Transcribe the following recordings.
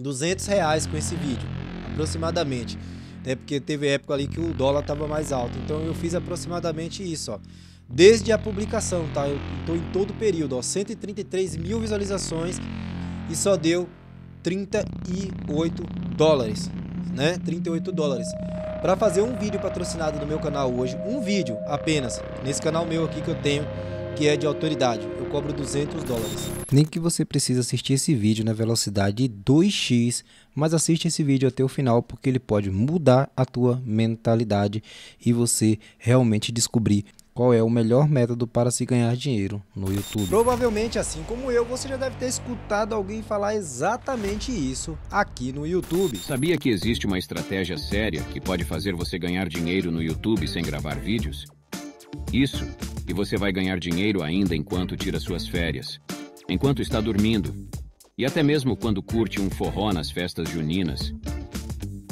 200 reais com esse vídeo, aproximadamente. Né? Porque teve época ali que o dólar estava mais alto. Então eu fiz aproximadamente isso, ó. Desde a publicação, tá? Eu tô em todo o período, ó. 133 mil visualizações e só deu 38 dólares, né? 38 dólares. Para fazer um vídeo patrocinado no meu canal hoje, um vídeo apenas, nesse canal meu aqui que eu tenho que é de autoridade. Eu cobro 200 dólares. Nem que você precisa assistir esse vídeo na velocidade 2x, mas assiste esse vídeo até o final porque ele pode mudar a tua mentalidade e você realmente descobrir qual é o melhor método para se ganhar dinheiro no YouTube. Provavelmente, assim como eu, você já deve ter escutado alguém falar exatamente isso aqui no YouTube. Sabia que existe uma estratégia séria que pode fazer você ganhar dinheiro no YouTube sem gravar vídeos? Isso e você vai ganhar dinheiro ainda enquanto tira suas férias, enquanto está dormindo, e até mesmo quando curte um forró nas festas juninas.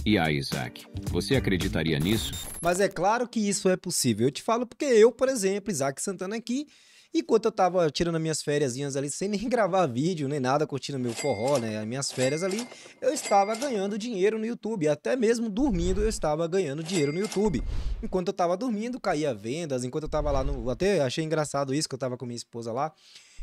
E aí, Isaac, você acreditaria nisso? Mas é claro que isso é possível. Eu te falo porque eu, por exemplo, Isaac Santana aqui, Enquanto eu tava tirando minhas férias ali, sem nem gravar vídeo, nem nada, curtindo meu forró, né? As minhas férias ali, eu estava ganhando dinheiro no YouTube. Até mesmo dormindo, eu estava ganhando dinheiro no YouTube. Enquanto eu tava dormindo, caía vendas. Enquanto eu tava lá no. Até achei engraçado isso, que eu tava com minha esposa lá.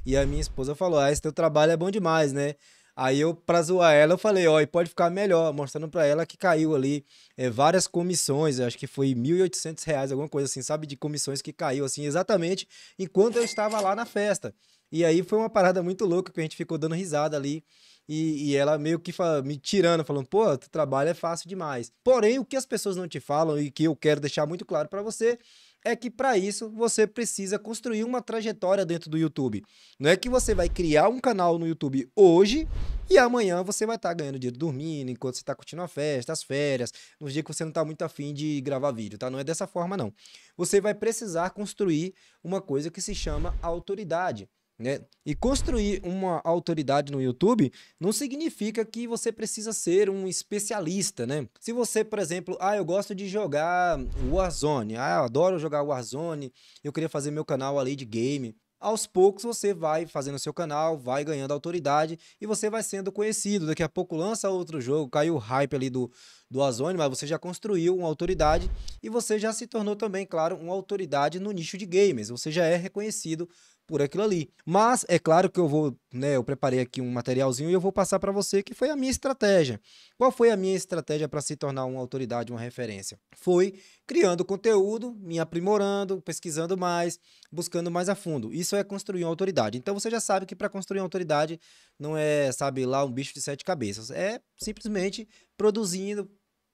E a minha esposa falou: Ah, esse teu trabalho é bom demais, né? Aí eu, pra zoar ela, eu falei, ó, e pode ficar melhor, mostrando pra ela que caiu ali é, várias comissões, acho que foi R$ 1.800, reais, alguma coisa assim, sabe, de comissões que caiu, assim, exatamente enquanto eu estava lá na festa. E aí foi uma parada muito louca que a gente ficou dando risada ali. E, e, ela meio que fala, me tirando, falando, pô, tu trabalho é fácil demais. Porém, o que as pessoas não te falam e que eu quero deixar muito claro para você é que para isso você precisa construir uma trajetória dentro do YouTube. Não é que você vai criar um canal no YouTube hoje e amanhã você vai estar tá ganhando dinheiro dormindo, enquanto você está curtindo a festa, as férias, nos dias que você não está muito afim de gravar vídeo, tá? Não é dessa forma, não. Você vai precisar construir uma coisa que se chama autoridade. Né? E construir uma autoridade no YouTube não significa que você precisa ser um especialista, né? Se você, por exemplo, ah, eu gosto de jogar Warzone, ah, eu adoro jogar Warzone, eu queria fazer meu canal ali de game. Aos poucos você vai fazendo seu canal, vai ganhando autoridade e você vai sendo conhecido. Daqui a pouco lança outro jogo, caiu o hype ali do, do Warzone, mas você já construiu uma autoridade e você já se tornou também, claro, uma autoridade no nicho de gamers. Você já é reconhecido por aquilo ali. Mas é claro que eu vou, né, eu preparei aqui um materialzinho e eu vou passar para você que foi a minha estratégia. Qual foi a minha estratégia para se tornar uma autoridade, uma referência? Foi criando conteúdo, me aprimorando, pesquisando mais, buscando mais a fundo. Isso é construir uma autoridade. Então você já sabe que para construir uma autoridade não é, sabe, lá um bicho de sete cabeças. É simplesmente produzindo,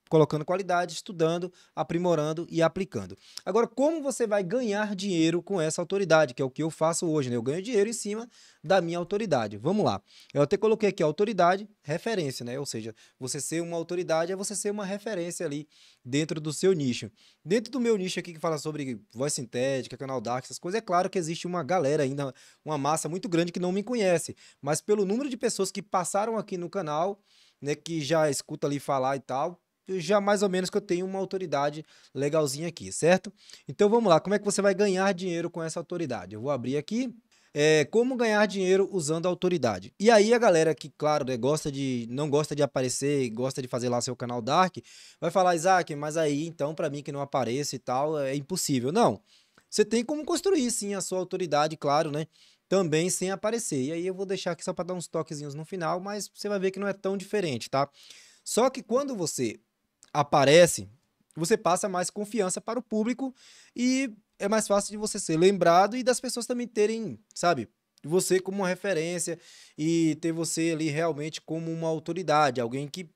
colocando qualidade, estudando, aprimorando e aplicando. Agora, como você vai ganhar dinheiro com essa autoridade, que é o que eu faço hoje, né? Eu ganho dinheiro em cima da minha autoridade. Vamos lá. Eu até coloquei aqui autoridade, referência, né? Ou seja, você ser uma autoridade é você ser uma referência ali dentro do seu nicho. Dentro do meu nicho aqui que fala sobre voz sintética, canal dark, essas coisas, é claro que existe uma galera ainda, uma massa muito grande que não me conhece, mas pelo número de pessoas que passaram aqui no canal, né, que já escuta ali falar e tal, já mais ou menos que eu tenho uma autoridade legalzinha aqui, certo? Então vamos lá, como é que você vai ganhar dinheiro com essa autoridade? Eu vou abrir aqui, é, como ganhar dinheiro usando a autoridade. E aí a galera que, claro, né, gosta de, não gosta de aparecer, gosta de fazer lá seu canal dark, vai falar, Isaac, mas aí então para mim que não apareça e tal, é impossível. Não, você tem como construir sim a sua autoridade, claro, né? Também sem aparecer. E aí eu vou deixar aqui só para dar uns toquezinhos no final, mas você vai ver que não é tão diferente, tá? Só que quando você aparece, você passa mais confiança para o público e é mais fácil de você ser lembrado e das pessoas também terem, sabe, você como referência e ter você ali realmente como uma autoridade, alguém que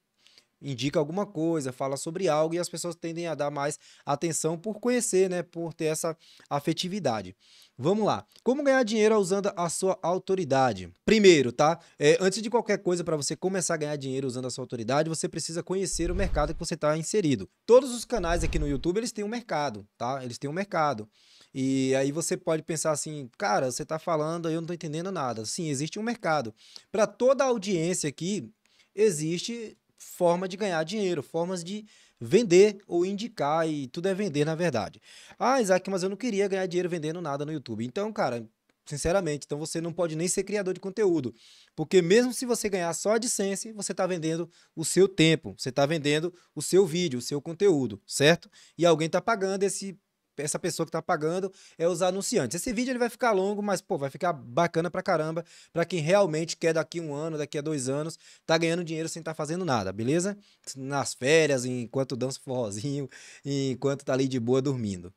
indica alguma coisa, fala sobre algo e as pessoas tendem a dar mais atenção por conhecer, né, por ter essa afetividade. Vamos lá. Como ganhar dinheiro usando a sua autoridade? Primeiro, tá? É, antes de qualquer coisa, para você começar a ganhar dinheiro usando a sua autoridade, você precisa conhecer o mercado que você está inserido. Todos os canais aqui no YouTube, eles têm um mercado, tá? Eles têm um mercado. E aí você pode pensar assim, cara, você está falando, eu não estou entendendo nada. Sim, existe um mercado. Para toda a audiência aqui, existe forma de ganhar dinheiro, formas de vender ou indicar, e tudo é vender, na verdade. Ah, Isaac, mas eu não queria ganhar dinheiro vendendo nada no YouTube. Então, cara, sinceramente, então você não pode nem ser criador de conteúdo. Porque mesmo se você ganhar só a AdSense, você está vendendo o seu tempo, você está vendendo o seu vídeo, o seu conteúdo, certo? E alguém está pagando esse essa pessoa que tá pagando é os anunciantes. Esse vídeo ele vai ficar longo, mas pô, vai ficar bacana pra caramba para quem realmente quer daqui um ano, daqui a dois anos, tá ganhando dinheiro sem tá fazendo nada, beleza? Nas férias, enquanto dança forrozinho, enquanto tá ali de boa dormindo.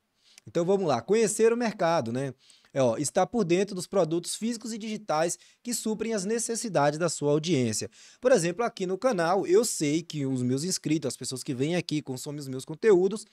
Então vamos lá, conhecer o mercado, né? é ó, estar por dentro dos produtos físicos e digitais que suprem as necessidades da sua audiência. Por exemplo, aqui no canal, eu sei que os meus inscritos, as pessoas que vêm aqui consomem os meus conteúdos,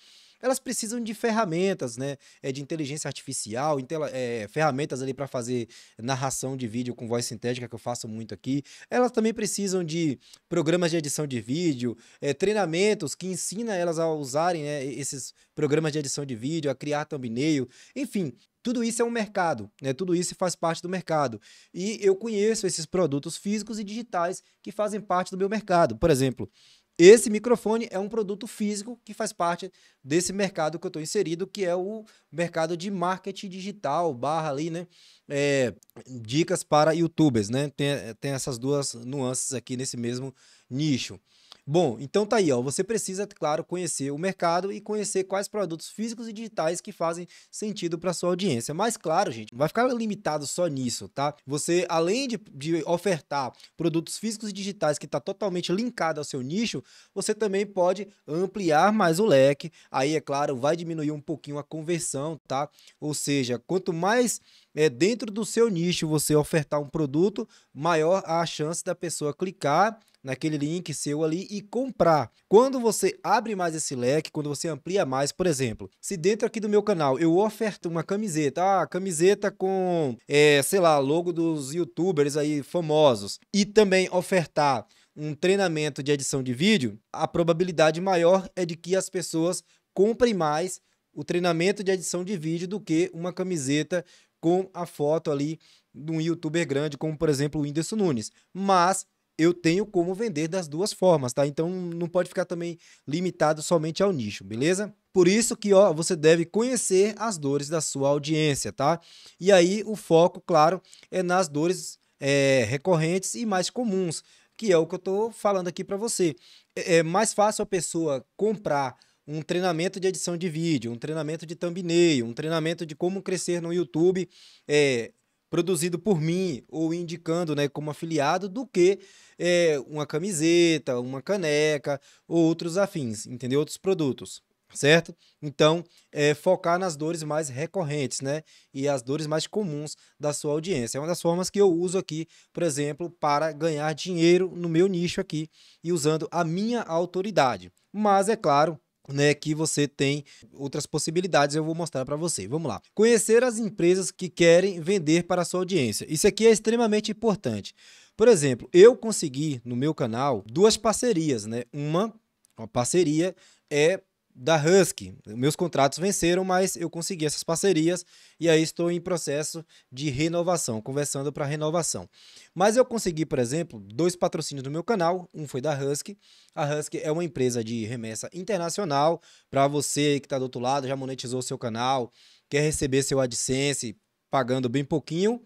elas precisam de ferramentas, né? É, de inteligência artificial, é, ferramentas ali para fazer narração de vídeo com voz sintética, que eu faço muito aqui. Elas também precisam de programas de edição de vídeo, é, treinamentos que ensina elas a usarem né, esses programas de edição de vídeo, a criar thumbnail, enfim, tudo isso é um mercado, né? Tudo isso faz parte do mercado. E eu conheço esses produtos físicos e digitais que fazem parte do meu mercado. Por exemplo, esse microfone é um produto físico que faz parte desse mercado que eu estou inserido, que é o mercado de marketing digital, barra ali, né? É, dicas para youtubers, né? Tem, tem essas duas nuances aqui nesse mesmo nicho. Bom, então tá aí, ó. Você precisa, claro, conhecer o mercado e conhecer quais produtos físicos e digitais que fazem sentido para sua audiência. Mas claro, gente, não vai ficar limitado só nisso, tá? Você, além de, de ofertar produtos físicos e digitais que está totalmente linkado ao seu nicho, você também pode ampliar mais o leque. Aí, é claro, vai diminuir um pouquinho a conversão, tá? Ou seja, quanto mais é, dentro do seu nicho, você ofertar um produto, maior a chance da pessoa clicar naquele link seu ali e comprar. Quando você abre mais esse leque, quando você amplia mais, por exemplo, se dentro aqui do meu canal eu oferto uma camiseta, ah, camiseta com, é, sei lá, logo dos youtubers aí famosos, e também ofertar um treinamento de edição de vídeo, a probabilidade maior é de que as pessoas comprem mais o treinamento de edição de vídeo do que uma camiseta com a foto ali de um youtuber grande, como por exemplo o Whindersson Nunes. Mas eu tenho como vender das duas formas, tá? Então não pode ficar também limitado somente ao nicho, beleza? Por isso que, ó, você deve conhecer as dores da sua audiência, tá? E aí o foco, claro, é nas dores é, recorrentes e mais comuns, que é o que eu tô falando aqui para você. É, é mais fácil a pessoa comprar um treinamento de edição de vídeo, um treinamento de thumbnail, um treinamento de como crescer no YouTube, é, produzido por mim ou indicando né, como afiliado, do que é, uma camiseta, uma caneca ou outros afins, entendeu? Outros produtos certo? Então, é, focar nas dores mais recorrentes, né? E as dores mais comuns da sua audiência. É uma das formas que eu uso aqui, por exemplo, para ganhar dinheiro no meu nicho aqui e usando a minha autoridade. Mas, é claro, né, que você tem outras possibilidades, eu vou mostrar para você. Vamos lá. Conhecer as empresas que querem vender para a sua audiência. Isso aqui é extremamente importante. Por exemplo, eu consegui no meu canal duas parcerias, né? Uma, uma parceria é da Husky. Meus contratos venceram, mas eu consegui essas parcerias e aí estou em processo de renovação, conversando para renovação. Mas eu consegui, por exemplo, dois patrocínios do meu canal. Um foi da Husky. A Husky é uma empresa de remessa internacional. Para você que está do outro lado, já monetizou seu canal, quer receber seu AdSense pagando bem pouquinho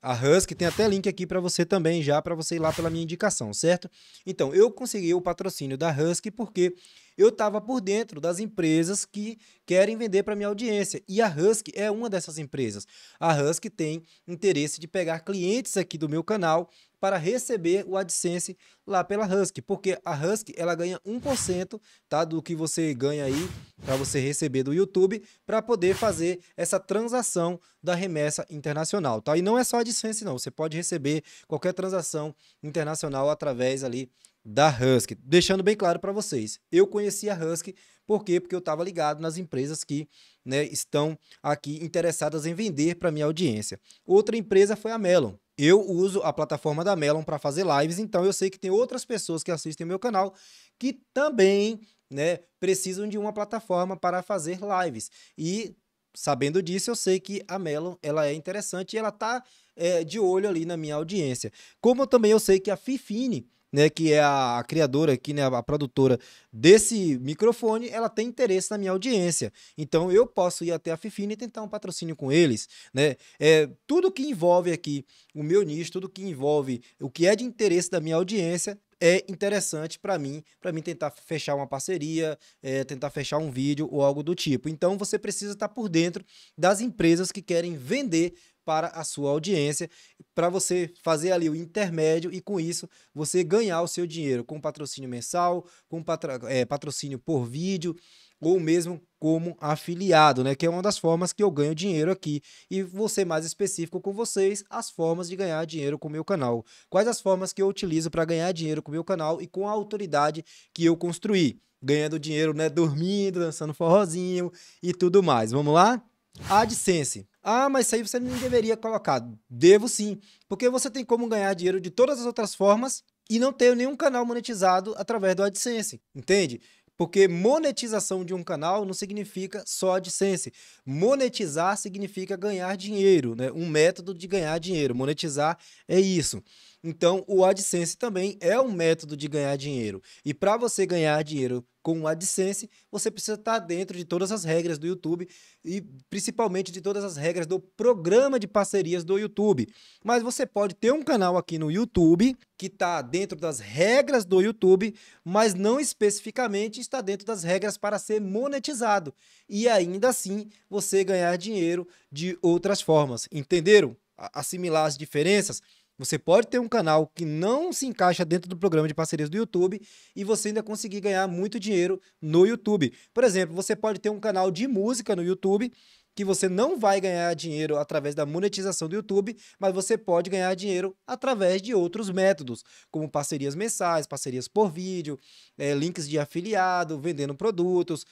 a Husky tem até link aqui para você também já, para você ir lá pela minha indicação, certo? Então, eu consegui o patrocínio da Husky porque eu estava por dentro das empresas que querem vender para minha audiência. E a Husky é uma dessas empresas. A Husky tem interesse de pegar clientes aqui do meu canal para receber o AdSense lá pela Husky, porque a Husky ela ganha 1% tá, do que você ganha aí para você receber do YouTube para poder fazer essa transação da remessa internacional, tá? E não é só AdSense não, você pode receber qualquer transação internacional através ali da Husky. Deixando bem claro para vocês, eu conheci a Husky por quê? Porque eu estava ligado nas empresas que né, estão aqui interessadas em vender para minha audiência. Outra empresa foi a Melon. Eu uso a plataforma da Melon para fazer lives, então eu sei que tem outras pessoas que assistem o meu canal que também né, precisam de uma plataforma para fazer lives. E sabendo disso, eu sei que a Melon ela é interessante e ela está é, eh, de olho ali na minha audiência. Como também eu sei que a Fifine né, que é a, criadora aqui, né, a, produtora desse microfone, ela tem interesse na minha audiência. Então eu posso ir até a Fifine e tentar um patrocínio com eles, né? É, tudo que envolve aqui o meu nicho, tudo que envolve o que é de interesse da minha audiência, é interessante para mim, para mim tentar fechar uma parceria, é, tentar fechar um vídeo ou algo do tipo. Então você precisa estar por dentro das empresas que querem vender para a sua audiência, para você fazer ali o intermédio e com isso você ganhar o seu dinheiro com patrocínio mensal, com patro, é, eh, patrocínio por vídeo ou mesmo como afiliado, né? Que é uma das formas que eu ganho dinheiro aqui. E vou ser mais específico com vocês, as formas de ganhar dinheiro com o meu canal. Quais as formas que eu utilizo para ganhar dinheiro com o meu canal e com a autoridade que eu construí, ganhando dinheiro, né, dormindo, dançando forrozinho e tudo mais. Vamos lá? AdSense. Ah, mas isso aí você não deveria colocar. Devo sim, porque você tem como ganhar dinheiro de todas as outras formas e não ter nenhum canal monetizado através do AdSense, entende? Porque monetização de um canal não significa só AdSense. Monetizar significa ganhar dinheiro, né? Um método de ganhar dinheiro. Monetizar é isso. Então, o AdSense também é um método de ganhar dinheiro. E para você ganhar dinheiro com o AdSense, você precisa estar tá dentro de todas as regras do YouTube e principalmente de todas as regras do programa de parcerias do YouTube. Mas você pode ter um canal aqui no YouTube que está dentro das regras do YouTube, mas não especificamente está dentro das regras para ser monetizado. E ainda assim, você ganhar dinheiro de outras formas. Entenderam? Assimilar as diferenças? Você pode ter um canal que não se encaixa dentro do programa de parcerias do YouTube e você ainda conseguir ganhar muito dinheiro no YouTube. Por exemplo, você pode ter um canal de música no YouTube que você não vai ganhar dinheiro através da monetização do YouTube, mas você pode ganhar dinheiro através de outros métodos, como parcerias mensais, parcerias por vídeo, é, links de afiliado, vendendo produtos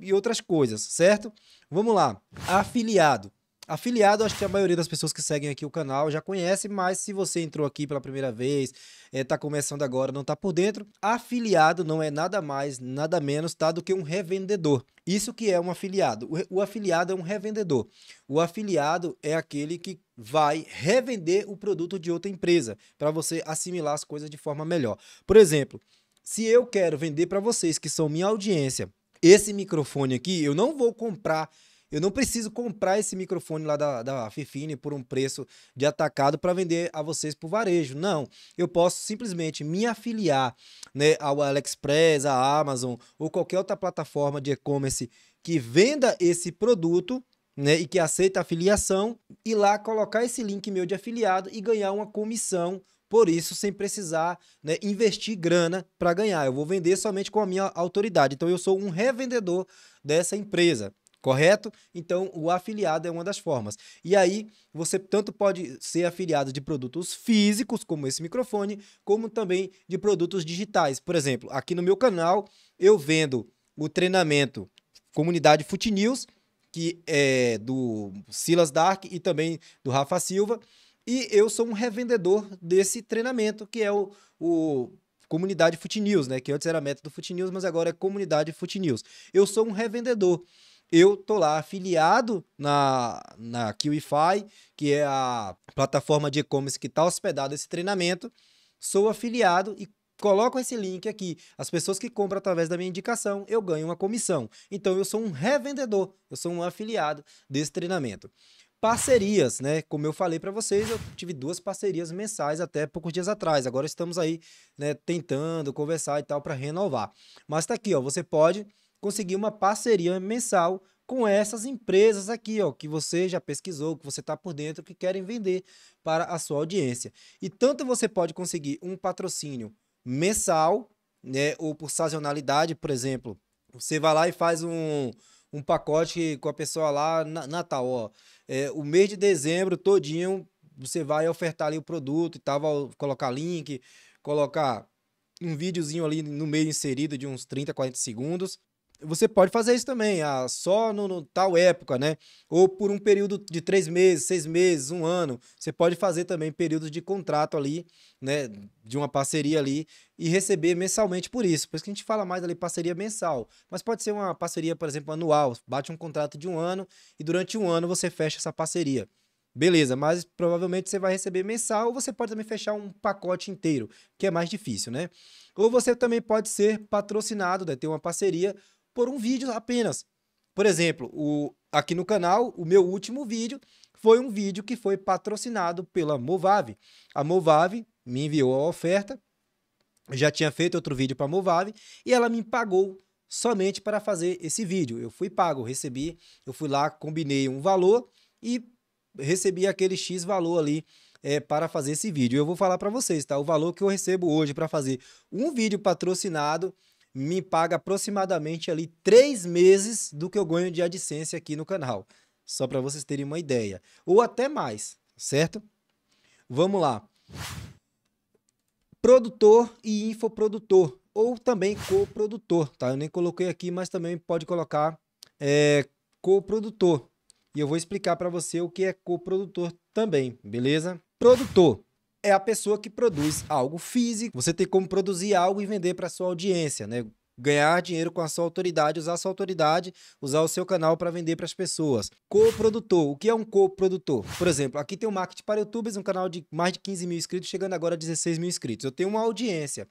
e outras coisas, certo? Vamos lá. Afiliado. Afiliado, acho que a maioria das pessoas que seguem aqui o canal já conhece, mas se você entrou aqui pela primeira vez, está eh, começando agora, não está por dentro, afiliado não é nada mais, nada menos, tá, do que um revendedor. Isso que é um afiliado. O, o afiliado é um revendedor. O afiliado é aquele que vai revender o produto de outra empresa para você assimilar as coisas de forma melhor. Por exemplo, se eu quero vender para vocês que são minha audiência, esse microfone aqui, eu não vou comprar eu não preciso comprar esse microfone lá da, da Fifine por um preço de atacado para vender a vocês por varejo. Não. Eu posso simplesmente me afiliar né, ao AliExpress, à Amazon ou qualquer outra plataforma de e-commerce que venda esse produto né, e que aceita a afiliação e lá colocar esse link meu de afiliado e ganhar uma comissão por isso sem precisar né, investir grana para ganhar. Eu vou vender somente com a minha autoridade. Então eu sou um revendedor dessa empresa correto? Então, o afiliado é uma das formas. E aí, você tanto pode ser afiliado de produtos físicos, como esse microfone, como também de produtos digitais. Por exemplo, aqui no meu canal, eu vendo o treinamento Comunidade Fute News, que é do Silas Dark e também do Rafa Silva. E eu sou um revendedor desse treinamento, que é o, o Comunidade Fute News, né? Que antes era método Fute News, mas agora é Comunidade Fute News. Eu sou um revendedor eu tô lá afiliado na, na QIFI, que é a plataforma de e-commerce que está hospedado esse treinamento. Sou afiliado e coloco esse link aqui. As pessoas que compram através da minha indicação, eu ganho uma comissão. Então eu sou um revendedor, eu sou um afiliado desse treinamento. Parcerias, né? Como eu falei para vocês, eu tive duas parcerias mensais até poucos dias atrás. Agora estamos aí, né, tentando conversar e tal para renovar. Mas tá aqui, ó, você pode conseguir uma parceria mensal com essas empresas aqui, ó, que você já pesquisou, que você está por dentro, que querem vender para a sua audiência. E tanto você pode conseguir um patrocínio mensal, né, ou por sazonalidade, por exemplo, você vai lá e faz um, um pacote com a pessoa lá, Natal, ó, é, o mês de dezembro todinho, você vai ofertar ali o produto e tal, colocar link, colocar um videozinho ali no meio inserido de uns 30, 40 segundos, você pode fazer isso também, ah, só no, no, tal época, né? Ou por um período de três meses, seis meses, um ano. Você pode fazer também períodos de contrato ali, né? De uma parceria ali e receber mensalmente por isso. Por isso que a gente fala mais ali parceria mensal. Mas pode ser uma parceria, por exemplo, anual. Bate um contrato de um ano e durante um ano você fecha essa parceria. Beleza, mas provavelmente você vai receber mensal ou você pode também fechar um pacote inteiro, que é mais difícil, né? Ou você também pode ser patrocinado, né? ter uma parceria por um vídeo apenas. Por exemplo, o, aqui no canal, o meu último vídeo foi um vídeo que foi patrocinado pela Movave. A Movave me enviou a oferta, já tinha feito outro vídeo para a Movave e ela me pagou somente para fazer esse vídeo. Eu fui pago, recebi, eu fui lá, combinei um valor e recebi aquele X valor ali é, para fazer esse vídeo. Eu vou falar para vocês, tá? O valor que eu recebo hoje para fazer um vídeo patrocinado me paga aproximadamente ali três meses do que eu ganho de AdSense aqui no canal. Só para vocês terem uma ideia. Ou até mais, certo? Vamos lá. Produtor e infoprodutor. Ou também coprodutor, tá? Eu nem coloquei aqui, mas também pode colocar é, coprodutor. E eu vou explicar para você o que é coprodutor também, beleza? Produtor é a pessoa que produz algo físico. Você tem como produzir algo e vender para sua audiência, né? Ganhar dinheiro com a sua autoridade, usar a sua autoridade, usar o seu canal para vender para as pessoas. Co-produtor. O que é um co-produtor? Por exemplo, aqui tem o um marketing para youtubers, um canal de mais de 15 mil inscritos, chegando agora a 16 mil inscritos. Eu tenho uma audiência.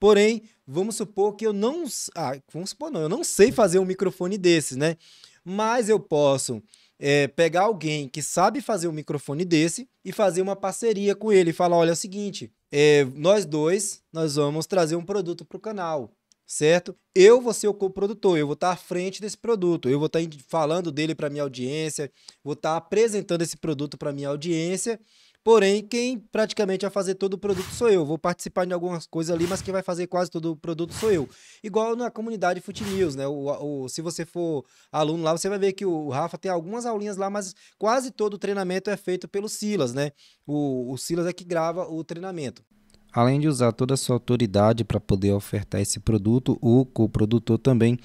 Porém, vamos supor que eu não. Ah, vamos supor, não. Eu não sei fazer um microfone desses, né? Mas eu posso é, pegar alguém que sabe fazer um microfone desse e fazer uma parceria com ele falar: olha, é o seguinte, é, nós dois, nós vamos trazer um produto para o canal, certo? Eu vou ser o co-produtor, eu vou estar tá à frente desse produto, eu vou tá estar falando dele para minha audiência, vou estar tá apresentando esse produto para minha audiência Porém, quem praticamente vai fazer todo o produto sou eu. Vou participar de algumas coisas ali, mas quem vai fazer quase todo o produto sou eu. Igual na comunidade Fute News, né? O, o, se você for aluno lá, você vai ver que o Rafa tem algumas aulinhas lá, mas quase todo o treinamento é feito pelo Silas, né? O, o Silas é que grava o treinamento. Além de usar toda a sua autoridade para poder ofertar esse produto, o coprodutor também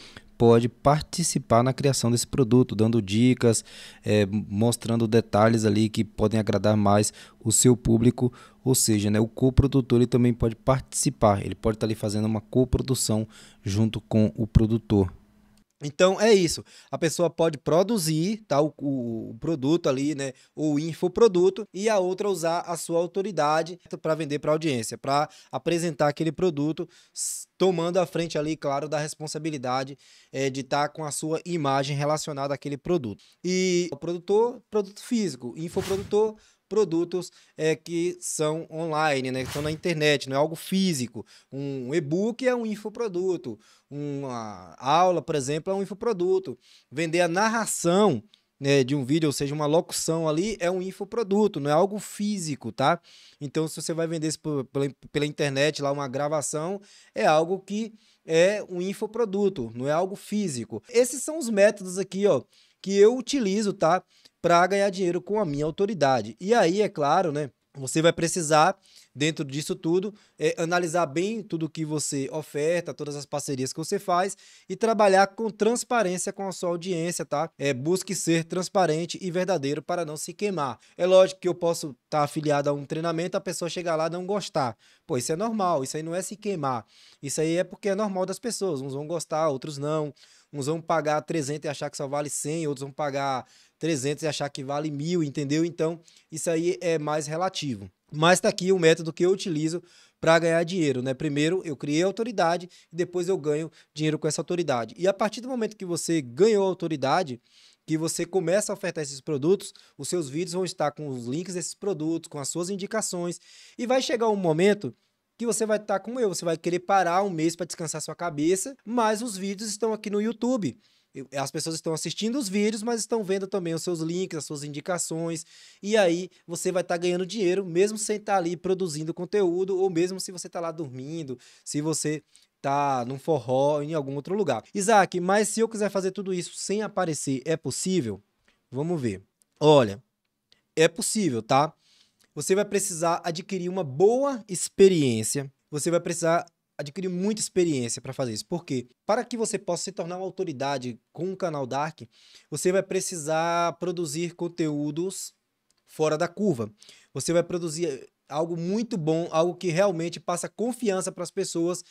pode participar na criação desse produto, dando dicas, é, mostrando detalhes ali que podem agradar mais o seu público, ou seja, né, o coprodutor ele também pode participar, ele pode estar ali fazendo uma coprodução junto com o produtor. Então é isso. A pessoa pode produzir tá, o, o produto ali, né? O infoproduto, e a outra usar a sua autoridade para vender para a audiência, para apresentar aquele produto, tomando a frente ali, claro, da responsabilidade é, de estar tá com a sua imagem relacionada àquele produto. E o produtor, produto físico, infoprodutor, produtos é, que são online, né, que estão na internet, não é algo físico. Um e-book é um infoproduto, uma aula, por exemplo, é um infoproduto. Vender a narração né, de um vídeo, ou seja, uma locução ali, é um infoproduto, não é algo físico, tá? Então, se você vai vender isso pela, pela internet, lá uma gravação, é algo que é um infoproduto, não é algo físico. Esses são os métodos aqui, ó, que eu utilizo, tá? para ganhar dinheiro com a minha autoridade. E aí, é claro, né? Você vai precisar, dentro disso tudo, é, analisar bem tudo que você oferta, todas as parcerias que você faz e trabalhar com transparência com a sua audiência, tá? É, busque ser transparente e verdadeiro para não se queimar. É lógico que eu posso estar tá afiliado a um treinamento, a pessoa chegar lá e não gostar. Pô, isso é normal, isso aí não é se queimar. Isso aí é porque é normal das pessoas. Uns vão gostar, outros não. Uns vão pagar 300 e achar que só vale 100, outros vão pagar 300 e achar que vale mil, entendeu? Então, isso aí é mais relativo. Mas está aqui o método que eu utilizo para ganhar dinheiro, né? Primeiro eu criei autoridade e depois eu ganho dinheiro com essa autoridade. E a partir do momento que você ganhou autoridade, que você começa a ofertar esses produtos, os seus vídeos vão estar com os links desses produtos, com as suas indicações, e vai chegar um momento que você vai estar como eu, você vai querer parar um mês para descansar sua cabeça, mas os vídeos estão aqui no YouTube as pessoas estão assistindo os vídeos, mas estão vendo também os seus links, as suas indicações. E aí você vai estar tá ganhando dinheiro, mesmo sem estar tá ali produzindo conteúdo, ou mesmo se você está lá dormindo, se você está num forró em algum outro lugar. Isaac, mas se eu quiser fazer tudo isso sem aparecer, é possível? Vamos ver. Olha, é possível, tá? Você vai precisar adquirir uma boa experiência. Você vai precisar adquirir muita experiência para fazer isso. Porque para que você possa se tornar uma autoridade com o canal Dark, você vai precisar produzir conteúdos fora da curva. Você vai produzir eh, algo muito bom, algo que realmente passa confiança para as pessoas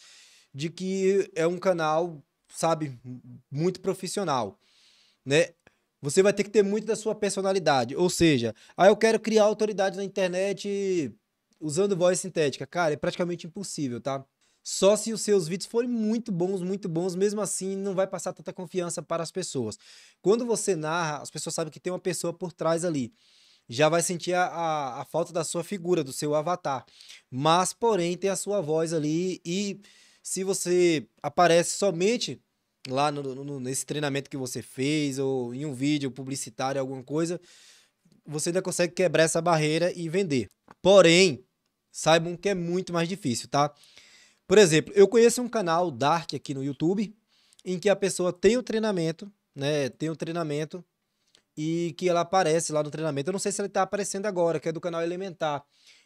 de que é um canal, sabe, muito profissional, né? Você vai ter que ter muito da sua personalidade, ou seja, ah, eu quero criar autoridade na internet usando voz sintética. Cara, é praticamente impossível, tá? Só se os seus vídeos forem muito bons, muito bons, mesmo assim não vai passar tanta confiança para as pessoas. Quando você narra, as pessoas sabem que tem uma pessoa por trás ali. Já vai sentir a, a, a falta da sua figura, do seu avatar. Mas, porém, tem a sua voz ali. E se você aparece somente lá no, no, nesse treinamento que você fez, ou em um vídeo publicitário, alguma coisa, você ainda consegue quebrar essa barreira e vender. Porém, saibam que é muito mais difícil, tá? Por exemplo, eu conheço um canal Dark aqui no YouTube, em que a pessoa tem o treinamento, né? Tem o treinamento e que ela aparece lá no treinamento. Eu não sei se ele está aparecendo agora, que é do canal Elementar.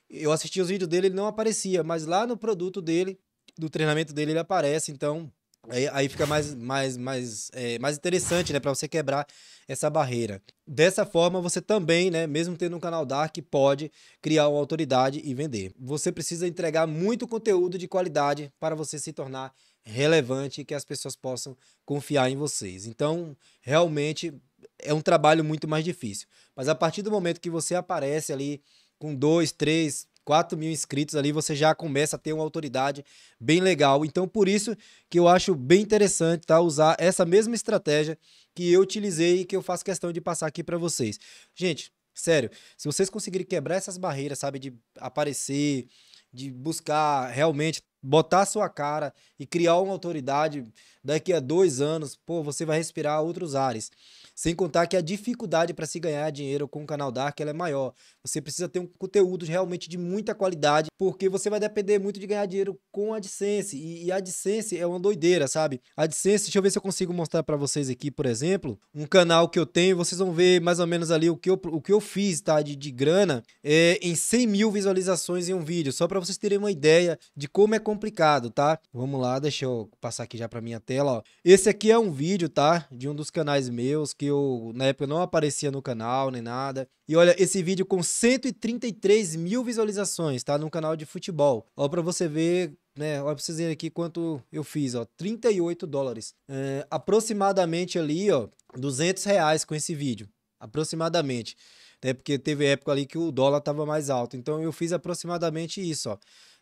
Eu assisti os vídeos dele, ele não aparecia, mas lá no produto dele, do treinamento dele, ele aparece. Então, Aí, aí fica mais, mais, mais, é, mais interessante, né? para você quebrar essa barreira. Dessa forma, você também, né? Mesmo tendo um canal Dark, pode criar uma autoridade e vender. Você precisa entregar muito conteúdo de qualidade para você se tornar relevante e que as pessoas possam confiar em vocês. Então, realmente, é um trabalho muito mais difícil. Mas a partir do momento que você aparece ali com dois, três, 4 mil inscritos ali, você já começa a ter uma autoridade bem legal. Então, por isso que eu acho bem interessante tá, usar essa mesma estratégia que eu utilizei e que eu faço questão de passar aqui para vocês. Gente, sério, se vocês conseguirem quebrar essas barreiras, sabe, de aparecer, de buscar realmente botar sua cara e criar uma autoridade daqui a dois anos, pô, você vai respirar outros ares. Sem contar que a dificuldade para se ganhar dinheiro com o canal Dark é maior. Você precisa ter um conteúdo realmente de muita qualidade, porque você vai depender muito de ganhar dinheiro com a AdSense. E, e a AdSense é uma doideira, sabe? A AdSense, deixa eu ver se eu consigo mostrar para vocês aqui, por exemplo, um canal que eu tenho. Vocês vão ver mais ou menos ali o que eu, o que eu fiz, tá? De, de grana é, em 100 mil visualizações em um vídeo. Só para vocês terem uma ideia de como é complicado complicado, tá? Vamos lá, deixa eu passar aqui já pra minha tela, ó. Esse aqui é um vídeo, tá? De um dos canais meus, que eu, na época, não aparecia no canal, nem nada. E olha, esse vídeo com 133 mil visualizações, tá? Num canal de futebol. Ó, pra você ver né? Olha pra vocês verem aqui quanto eu fiz, ó, 38 dólares. É, aproximadamente ali, ó, 200 reais com esse vídeo, aproximadamente. Né? Porque teve época ali que o dólar tava mais alto, então eu fiz aproximadamente isso, ó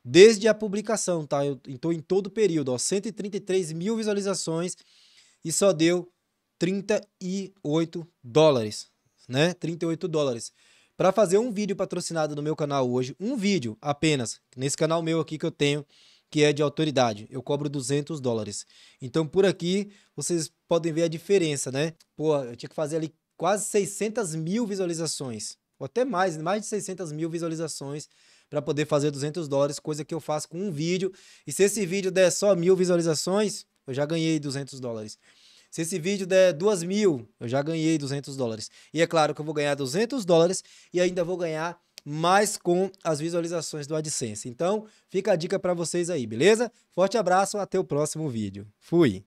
desde a publicação, tá? Eu estou em todo o período, ó, 133 mil visualizações e só deu 38 dólares, né? 38 dólares. Para fazer um vídeo patrocinado no meu canal hoje, um vídeo apenas, nesse canal meu aqui que eu tenho, que é de autoridade, eu cobro 200 dólares. Então por aqui vocês podem ver a diferença, né? Pô, eu tinha que fazer ali quase 600 mil visualizações, ou até mais, mais de 600 mil visualizações para poder fazer 200 dólares, coisa que eu faço com um vídeo. E se esse vídeo der só mil visualizações, eu já ganhei 200 dólares. Se esse vídeo der 2 mil, eu já ganhei 200 dólares. E é claro que eu vou ganhar 200 dólares e ainda vou ganhar mais com as visualizações do AdSense. Então, fica a dica para vocês aí, beleza? Forte abraço, até o próximo vídeo. Fui!